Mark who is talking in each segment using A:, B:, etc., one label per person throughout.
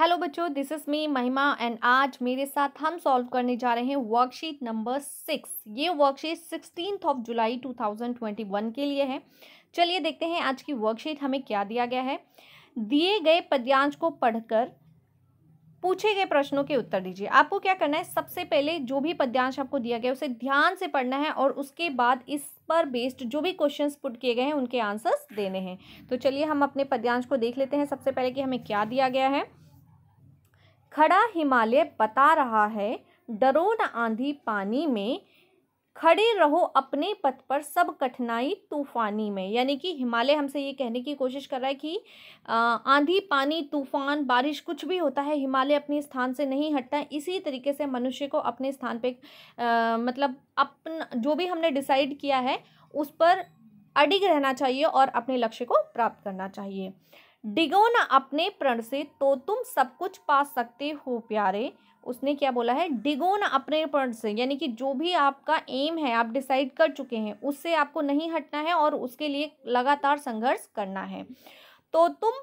A: hello बच्चों this is me महिमा and आज मेरे साथ हम सॉल्व करने जा रहे हैं वर्कशीट नंबर सिक्स ये वर्कशीट सिक्सटीन ऑफ जुलाई टू थाउजेंड ट्वेंटी वन के लिए है चलिए देखते हैं आज की वर्कशीट हमें क्या दिया गया है दिए गए पद्यांश को पढ़कर पूछे गए प्रश्नों के उत्तर दीजिए आपको क्या करना है सबसे पहले जो भी पद्यांश आपको दिया गया है उसे ध्यान से पढ़ना है और उसके बाद इस पर बेस्ड जो भी क्वेश्चंस पुट किए गए हैं उनके आंसर्स देने हैं तो चलिए हम अपने पद्यांश को देख लेते हैं सबसे पहले कि हमें क्या दिया गया है खड़ा हिमालय बता रहा है डरो न आंधी पानी में खड़े रहो अपने पथ पर सब कठिनाई तूफानी में यानी कि हिमालय हमसे ये कहने की कोशिश कर रहा है कि आंधी पानी तूफान बारिश कुछ भी होता है हिमालय अपने स्थान से नहीं हटता है इसी तरीके से मनुष्य को अपने स्थान पे आ, मतलब अपन जो भी हमने डिसाइड किया है उस पर अडिग रहना चाहिए और अपने लक्ष्य को प्राप्त करना चाहिए डिगो ना अपने प्रण से तो तुम सब कुछ पा सकते हो प्यारे उसने क्या बोला है डिगो ना अपने प्रण से यानी कि जो भी आपका एम है आप डिसाइड कर चुके हैं उससे आपको नहीं हटना है और उसके लिए लगातार संघर्ष करना है तो तुम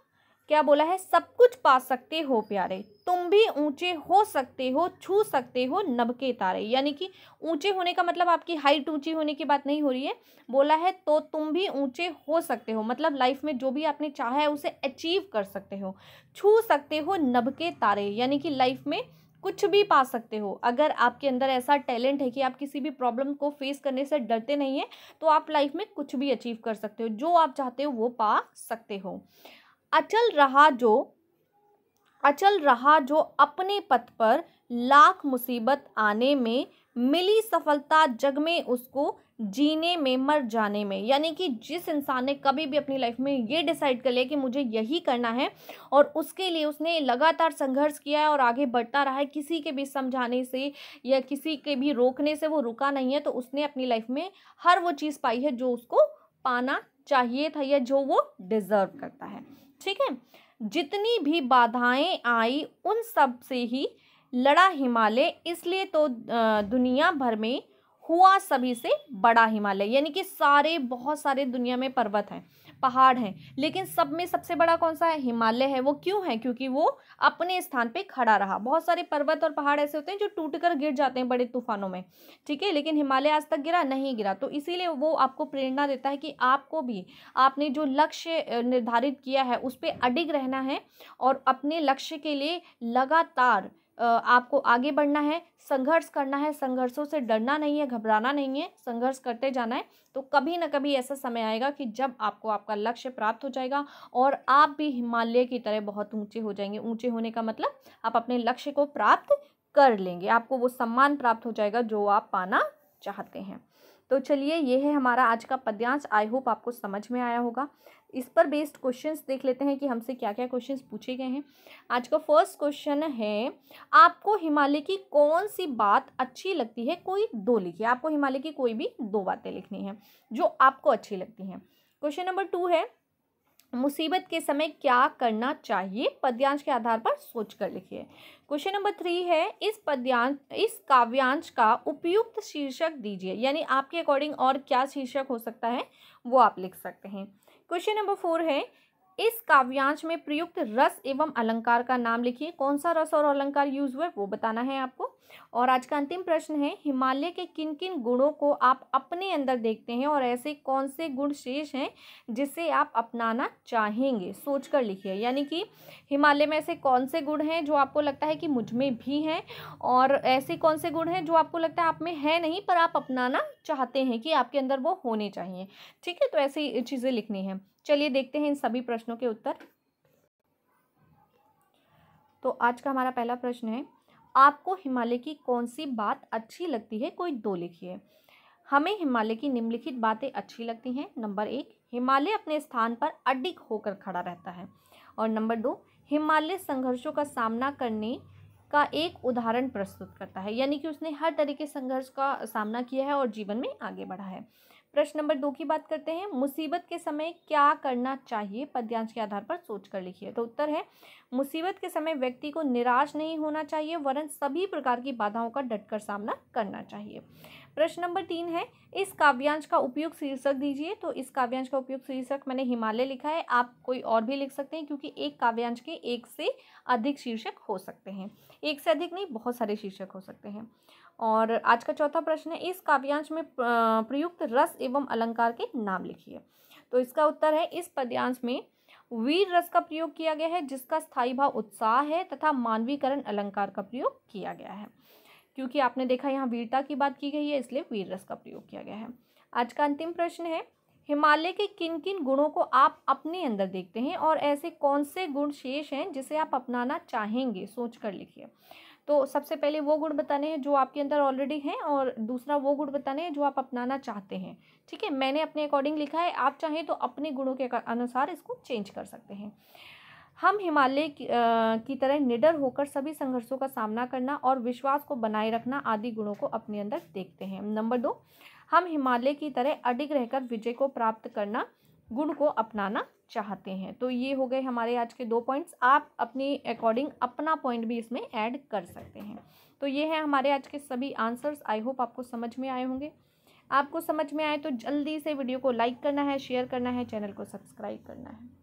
A: क्या बोला है सब कुछ पा सकते हो प्यारे तुम भी ऊंचे हो सकते हो छू सकते हो नभ के तारे यानी कि ऊंचे होने का मतलब आपकी हाइट ऊंची होने की बात नहीं हो रही है बोला है तो तुम भी ऊंचे हो सकते हो मतलब लाइफ में जो भी आपने चाहा है उसे अचीव कर सकते हो छू सकते हो नभ के तारे यानी कि लाइफ में कुछ भी पा सकते हो अगर आपके अंदर ऐसा टैलेंट है कि आप किसी भी प्रॉब्लम को फेस करने से डरते नहीं हैं तो आप लाइफ में कुछ भी अचीव कर सकते हो जो आप चाहते हो वो पा सकते हो अचल रहा जो अचल रहा जो अपने पथ पर लाख मुसीबत आने में मिली सफलता जग में उसको जीने में मर जाने में यानी कि जिस इंसान ने कभी भी अपनी लाइफ में ये डिसाइड कर लिया कि मुझे यही करना है और उसके लिए उसने लगातार संघर्ष किया है और आगे बढ़ता रहा है किसी के भी समझाने से या किसी के भी रोकने से वो रुका नहीं है तो उसने अपनी लाइफ में हर वो चीज़ पाई है जो उसको पाना चाहिए था या जो वो डिज़र्व करता है ठीक है जितनी भी बाधाएं आई उन सब से ही लड़ा हिमालय इसलिए तो दुनिया भर में हुआ सभी से बड़ा हिमालय यानी कि सारे बहुत सारे दुनिया में पर्वत हैं पहाड़ हैं लेकिन सब में सबसे बड़ा कौन सा है हिमालय है वो क्यों है क्योंकि वो अपने स्थान पे खड़ा रहा बहुत सारे पर्वत और पहाड़ ऐसे होते हैं जो टूट कर गिर जाते हैं बड़े तूफानों में ठीक है लेकिन हिमालय आज तक गिरा नहीं गिरा तो इसीलिए वो आपको प्रेरणा देता है कि आपको भी आपने जो लक्ष्य निर्धारित किया है उस पर अडिग रहना है और अपने लक्ष्य के लिए लगातार आपको आगे बढ़ना है संघर्ष करना है संघर्षों से डरना नहीं है घबराना नहीं है संघर्ष करते जाना है तो कभी ना कभी ऐसा समय आएगा कि जब आपको आपका लक्ष्य प्राप्त हो जाएगा और आप भी हिमालय की तरह बहुत ऊंचे हो जाएंगे ऊंचे होने का मतलब आप अपने लक्ष्य को प्राप्त कर लेंगे आपको वो सम्मान प्राप्त हो जाएगा जो आप पाना चाहते हैं तो चलिए ये है हमारा आज का पद्यांश आई होप आपको समझ में आया होगा इस पर बेस्ड क्वेश्चंस देख लेते हैं कि हमसे क्या क्या क्वेश्चंस पूछे गए हैं आज का फर्स्ट क्वेश्चन है आपको हिमालय की कौन सी बात अच्छी लगती है कोई दो लिखिए आपको हिमालय की कोई भी दो बातें लिखनी है जो आपको अच्छी लगती हैं क्वेश्चन नंबर टू है मुसीबत के समय क्या करना चाहिए पद्यांश के आधार पर सोच कर लिखिए क्वेश्चन नंबर थ्री है इस पद्यांश इस काव्यांश का उपयुक्त शीर्षक दीजिए यानी आपके अकॉर्डिंग और क्या शीर्षक हो सकता है वो आप लिख सकते हैं क्वेश्चन नंबर फोर है इस काव्यांश में प्रयुक्त रस एवं अलंकार का नाम लिखिए कौन सा रस और अलंकार यूज हुए वो बताना है आपको और आज का अंतिम प्रश्न है हिमालय के किन किन गुणों को आप अपने अंदर देखते हैं और ऐसे कौन से गुण शेष हैं जिसे आप अपनाना चाहेंगे सोच कर लिखिए यानी कि हिमालय में ऐसे कौन से गुण हैं जो आपको लगता है कि मुझ में भी हैं और ऐसे कौन से गुण हैं जो आपको लगता है आप में है नहीं पर आप अपनाना चाहते हैं कि आपके अंदर वो होने चाहिए ठीक है तो ऐसी चीज़ें लिखनी है चलिए देखते हैं इन सभी प्रश्नों के उत्तर तो आज का हमारा पहला प्रश्न है आपको हिमालय की कौन सी बात अच्छी लगती है कोई दो लिखिए हमें हिमालय की निम्नलिखित बातें अच्छी लगती हैं नंबर एक हिमालय अपने स्थान पर अडिग होकर खड़ा रहता है और नंबर दो हिमालय संघर्षों का सामना करने का एक उदाहरण प्रस्तुत करता है यानी कि उसने हर तरीके संघर्ष का सामना किया है और जीवन में आगे बढ़ा है प्रश्न नंबर दो की बात करते हैं मुसीबत के समय क्या करना चाहिए पद्यांश के आधार पर सोच कर लिखिए तो उत्तर है मुसीबत के समय व्यक्ति को निराश नहीं होना चाहिए वरन सभी प्रकार की बाधाओं का डटकर सामना करना चाहिए प्रश्न नंबर तीन है इस काव्यांश का उपयुक्त शीर्षक दीजिए तो इस काव्यांश का उपयुक्त शीर्षक मैंने हिमालय लिखा है आप कोई और भी लिख सकते हैं क्योंकि एक काव्यांश के एक से अधिक शीर्षक हो सकते हैं एक से अधिक नहीं बहुत सारे शीर्षक हो सकते हैं और आज का चौथा प्रश्न है इस काव्यांश में प्रयुक्त रस एवं अलंकार के नाम लिखिए तो इसका उत्तर है इस पद्यांश में वीर रस का प्रयोग किया गया है जिसका स्थायी भाव उत्साह है तथा मानवीकरण अलंकार का प्रयोग किया गया है क्योंकि आपने देखा यहाँ वीरता की बात की गई है इसलिए वीर रस का प्रयोग किया गया है आज का अंतिम प्रश्न है हिमालय के किन किन गुणों को आप अपने अंदर देखते हैं और ऐसे कौन से गुण शेष हैं जिसे आप अपनाना चाहेंगे सोच कर लिखिए तो सबसे पहले वो गुण बताने हैं जो आपके अंदर ऑलरेडी हैं और दूसरा वो गुण बताने हैं जो आप अपनाना चाहते हैं ठीक है मैंने अपने अकॉर्डिंग लिखा है आप चाहें तो अपने गुणों के अनुसार इसको चेंज कर सकते हैं हम हिमालय की, की तरह निडर होकर सभी संघर्षों का सामना करना और विश्वास को बनाए रखना आदि गुणों को अपने अंदर देखते हैं नंबर दो हम हिमालय की तरह अडिग रहकर विजय को प्राप्त करना गुण को अपनाना चाहते हैं तो ये हो गए हमारे आज के दो पॉइंट्स आप अपनी अकॉर्डिंग अपना पॉइंट भी इसमें ऐड कर सकते हैं तो ये है हमारे आज के सभी आंसर्स आई होप आपको समझ में आए होंगे आपको समझ में आए तो जल्दी से वीडियो को लाइक करना है शेयर करना है चैनल को सब्सक्राइब करना है